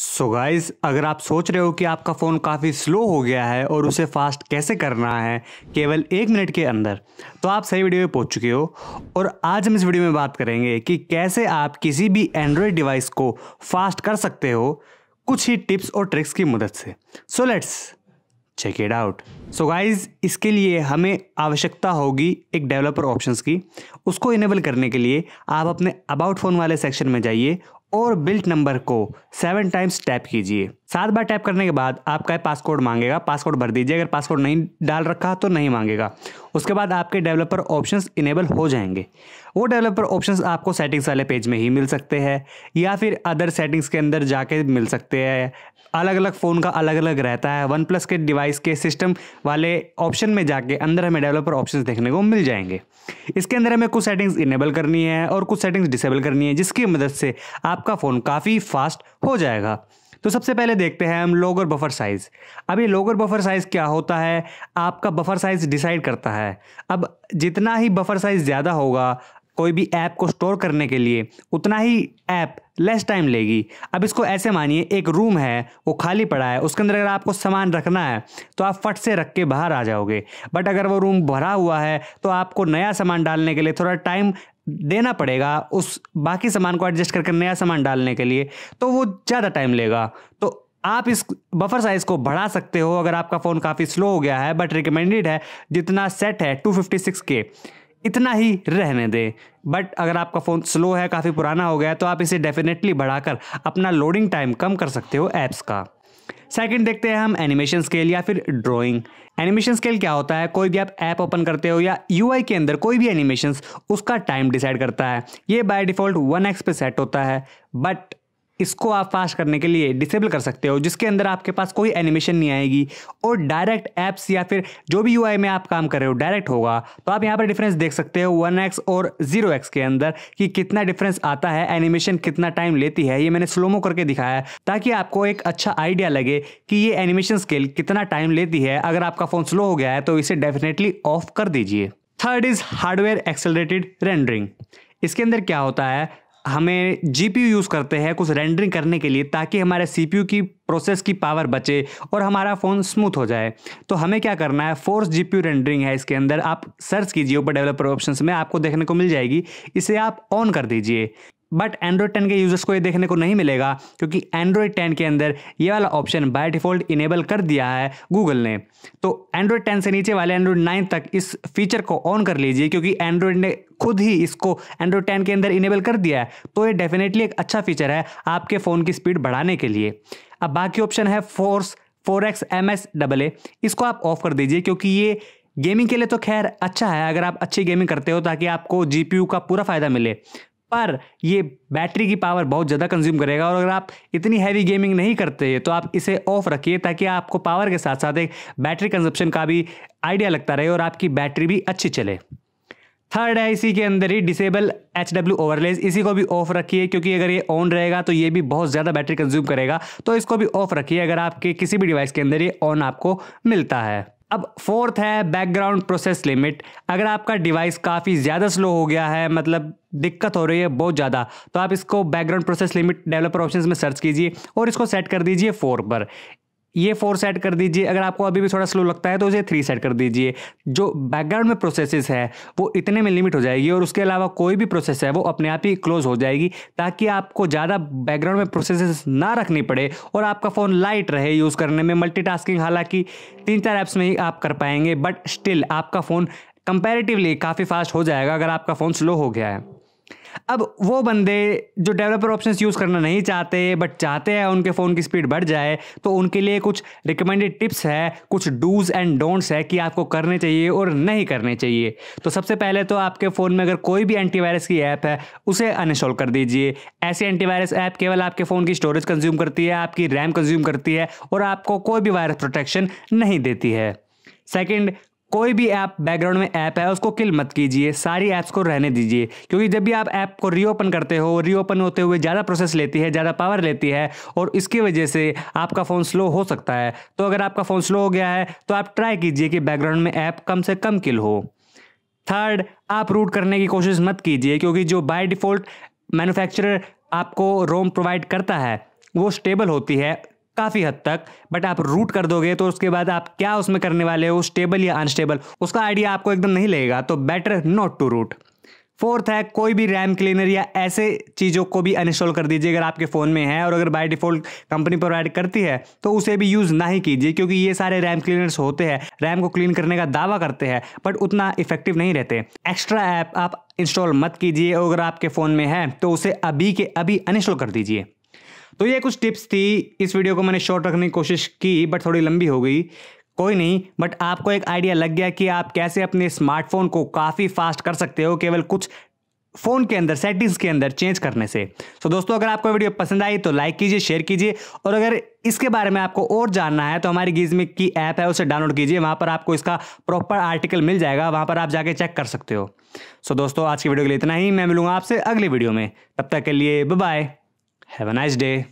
सो so guys अगर आप सोच रहे हो कि आपका फ़ोन काफ़ी स्लो हो गया है और उसे फास्ट कैसे करना है केवल एक मिनट के अंदर तो आप सही वीडियो में पहुंच चुके हो और आज हम इस वीडियो में बात करेंगे कि कैसे आप किसी भी एंड्रॉयड डिवाइस को फास्ट कर सकते हो कुछ ही टिप्स और ट्रिक्स की मदद से so let's check it out so guys इसके लिए हमें आवश्यकता होगी एक डेवलपर ऑप्शंस की उसको इनेबल करने के लिए आप अपने अबाउट फ़ोन वाले सेक्शन में जाइए और बिल्ट नंबर को सेवन टाइम्स टैप कीजिए सात बार टैप करने के बाद आपका पासकोड मांगेगा पासकोड भर दीजिए अगर पासकोड नहीं डाल रखा तो नहीं मांगेगा उसके बाद आपके डेवलपर ऑप्शंस इनेबल हो जाएंगे वो डेवलपर ऑप्शंस आपको सेटिंग्स वाले पेज में ही मिल सकते हैं या फिर अदर सेटिंग्स के अंदर जाके मिल सकते हैं अलग अलग फ़ोन का अलग अलग रहता है वन प्लस के डिवाइस के सिस्टम वाले ऑप्शन में जाके अंदर हमें डेवलपर ऑप्शंस देखने को मिल जाएंगे इसके अंदर हमें कुछ सेटिंग्स इनेबल करनी है और कुछ सेटिंग्स डिसेबल करनी है जिसकी मदद से आपका फ़ोन काफ़ी फास्ट हो जाएगा तो सबसे पहले देखते हैं हम लोगर बफर साइज़ अब ये लोगर बफर साइज़ क्या होता है आपका बफर साइज़ डिसाइड करता है अब जितना ही बफर साइज़ ज़्यादा होगा कोई भी ऐप को स्टोर करने के लिए उतना ही ऐप लेस टाइम लेगी अब इसको ऐसे मानिए एक रूम है वो खाली पड़ा है उसके अंदर अगर आपको सामान रखना है तो आप फट से रख के बाहर आ जाओगे बट अगर वो रूम भरा हुआ है तो आपको नया सामान डालने के लिए थोड़ा टाइम देना पड़ेगा उस बाकी सामान को एडजस्ट करके नया सामान डालने के लिए तो वो ज़्यादा टाइम लेगा तो आप इस बफर साइज़ को बढ़ा सकते हो अगर आपका फ़ोन काफ़ी स्लो हो गया है बट रिकमेंडेड है जितना सेट है सिक्स के इतना ही रहने दें बट अगर आपका फ़ोन स्लो है काफ़ी पुराना हो गया है तो आप इसे डेफिनेटली बढ़ाकर अपना लोडिंग टाइम कम कर सकते हो ऐप्स का सेकंड देखते हैं हम एनिमेशन स्केल या फिर ड्राइंग एनिमेशन स्केल क्या होता है कोई भी आप ऐप ओपन करते हो या यू के अंदर कोई भी एनिमेशन उसका टाइम डिसाइड करता है ये बाय डिफॉल्ट वन एक्स पे सेट होता है बट इसको आप फास्ट करने के लिए डिसेबल कर सकते हो जिसके अंदर आपके पास कोई एनिमेशन नहीं आएगी और डायरेक्ट ऐप्स या फिर जो भी यू में आप काम कर रहे हो डायरेक्ट होगा तो आप यहाँ पर डिफरेंस देख सकते हो वन एक्स और जीरो एक्स के अंदर कि कितना डिफरेंस आता है एनिमेशन कितना टाइम लेती है ये मैंने स्लोमो करके दिखाया है ताकि आपको एक अच्छा आइडिया लगे कि ये एनिमेशन स्केल कितना टाइम लेती है अगर आपका फ़ोन स्लो हो गया है तो इसे डेफिनेटली ऑफ कर दीजिए third is hardware accelerated rendering इसके अंदर क्या होता है हमें जीपीयू यूज़ करते हैं कुछ रेंडरिंग करने के लिए ताकि हमारे सीपीयू की प्रोसेस की पावर बचे और हमारा फ़ोन स्मूथ हो जाए तो हमें क्या करना है फोर्स जीपीयू रेंडरिंग है इसके अंदर आप सर्च कीजिए ऊपर डेवलपर ऑप्शन में आपको देखने को मिल जाएगी इसे आप ऑन कर दीजिए बट एंड्रॉयड टेन के यूजर्स को ये देखने को नहीं मिलेगा क्योंकि एंड्रॉयड टेन के अंदर ये वाला ऑप्शन बाय डिफॉल्ट इनेबल कर दिया है गूगल ने तो एंड्रॉयड टेन से नीचे वाले एंड्रॉयड नाइन तक इस फीचर को ऑन कर लीजिए क्योंकि एंड्रॉयड ने खुद ही इसको एंड्रॉयड टेन के अंदर इनेबल कर दिया है तो ये डेफिनेटली एक अच्छा फीचर है आपके फ़ोन की स्पीड बढ़ाने के लिए अब बाकी ऑप्शन है force four x M S double A इसको आप ऑफ कर दीजिए क्योंकि ये गेमिंग के लिए तो खैर अच्छा है अगर आप अच्छी गेमिंग करते हो ताकि आपको जी का पूरा फ़ायदा मिले पर ये बैटरी की पावर बहुत ज़्यादा कंज्यूम करेगा और अगर आप इतनी हैवी गेमिंग नहीं करते तो आप इसे ऑफ रखिए ताकि आपको पावर के साथ साथ एक बैटरी कंजप्शन का भी आइडिया लगता रहे और आपकी बैटरी भी अच्छी चले थर्ड है इसी के अंदर ही डिसेबल एच डब्ल्यू ओवरलेज इसी को भी ऑफ रखिए क्योंकि अगर ये ऑन रहेगा तो ये भी बहुत ज़्यादा बैटरी कंज्यूम करेगा तो इसको भी ऑफ रखिए अगर आपके किसी भी डिवाइस के अंदर ये ऑन आपको मिलता है अब फोर्थ है बैकग्राउंड प्रोसेस लिमिट अगर आपका डिवाइस काफ़ी ज़्यादा स्लो हो गया है मतलब दिक्कत हो रही है बहुत ज़्यादा तो आप इसको background process limit developer options में सर्च कीजिए और इसको सेट कर दीजिए फोर पर ये फोर सेट कर दीजिए अगर आपको अभी भी थोड़ा स्लो लगता है तो इसे थ्री सेट कर दीजिए जो बैकग्राउंड में प्रोसेसेस है वो इतने में लिमिट हो जाएगी और उसके अलावा कोई भी प्रोसेस है वो अपने आप ही क्लोज हो जाएगी ताकि आपको ज़्यादा बैकग्राउंड में प्रोसेसेस ना रखनी पड़े और आपका फ़ोन लाइट रहे यूज़ करने में मल्टीटास्किंग हालांकि तीन चार ऐप्स में ही आप कर पाएंगे बट स्टिल आपका फ़ोन कंपेरेटिवली काफ़ी फास्ट हो जाएगा अगर आपका फ़ोन स्लो हो गया है अब वो बंदे जो डेवलपर ऑप्शन यूज़ करना नहीं चाहते बट चाहते हैं उनके फ़ोन की स्पीड बढ़ जाए तो उनके लिए कुछ रिकमेंडेड टिप्स है कुछ डूज एंड डोंट्स है कि आपको करने चाहिए और नहीं करने चाहिए तो सबसे पहले तो आपके फ़ोन में अगर कोई भी एंटीवायरस की ऐप है उसे अनइंस्टॉल कर दीजिए ऐसी एंटीवायरस ऐप केवल आपके फ़ोन की स्टोरेज कंज्यूम करती है आपकी रैम कंज्यूम करती है और आपको कोई भी वायरस प्रोटेक्शन नहीं देती है सेकेंड कोई भी ऐप बैकग्राउंड में ऐप है उसको किल मत कीजिए सारी ऐप्स को रहने दीजिए क्योंकि जब भी आप ऐप को रीओपन करते हो रीओपन होते हुए ज़्यादा प्रोसेस लेती है ज़्यादा पावर लेती है और इसकी वजह से आपका फ़ोन स्लो हो सकता है तो अगर आपका फ़ोन स्लो हो गया है तो आप ट्राई कीजिए कि बैकग्राउंड में ऐप कम से कम किल हो थर्ड आप रूट करने की कोशिश मत कीजिए क्योंकि जो बाय डिफ़ॉल्ट मैन्युफैक्चरर आपको रोम प्रोवाइड करता है वो स्टेबल होती है काफ़ी हद तक बट आप रूट कर दोगे तो उसके बाद आप क्या उसमें करने वाले हो स्टेबल या अनस्टेबल उसका आइडिया आपको एकदम नहीं लगेगा तो better not to root fourth है कोई भी रैम क्लीनर या ऐसे चीज़ों को भी अनइंस्टॉल कर दीजिए अगर आपके फ़ोन में है और अगर बाय डिफ़ॉल्ट कंपनी प्रोवाइड करती है तो उसे भी यूज़ ना ही कीजिए क्योंकि ये सारे रैम क्लीनर्स होते हैं रैम को क्लीन करने का दावा करते हैं बट उतना इफेक्टिव नहीं रहते एक्स्ट्रा ऐप आप इंस्टॉल मत कीजिए अगर आपके फ़ोन में है तो उसे अभी के अभी अनइंस्टॉल कर दीजिए तो ये कुछ टिप्स थी इस वीडियो को मैंने शॉर्ट रखने की कोशिश की बट थोड़ी लंबी हो गई कोई नहीं बट आपको एक आइडिया लग गया कि आप कैसे अपने स्मार्टफोन को काफ़ी फास्ट कर सकते हो केवल कुछ फ़ोन के अंदर सेटिंग्स के अंदर चेंज करने से तो so, दोस्तों अगर आपको वीडियो पसंद आई तो लाइक कीजिए शेयर कीजिए और अगर इसके बारे में आपको और जानना है तो हमारी गीजमिक की ऐप है उसे डाउनलोड कीजिए वहाँ पर आपको इसका प्रॉपर आर्टिकल मिल जाएगा वहाँ पर आप जाके चेक कर सकते हो सो so, दोस्तों आज की वीडियो के लिए इतना ही मैं मिलूंगा आपसे अगली वीडियो में तब तक के लिए bye have a nice day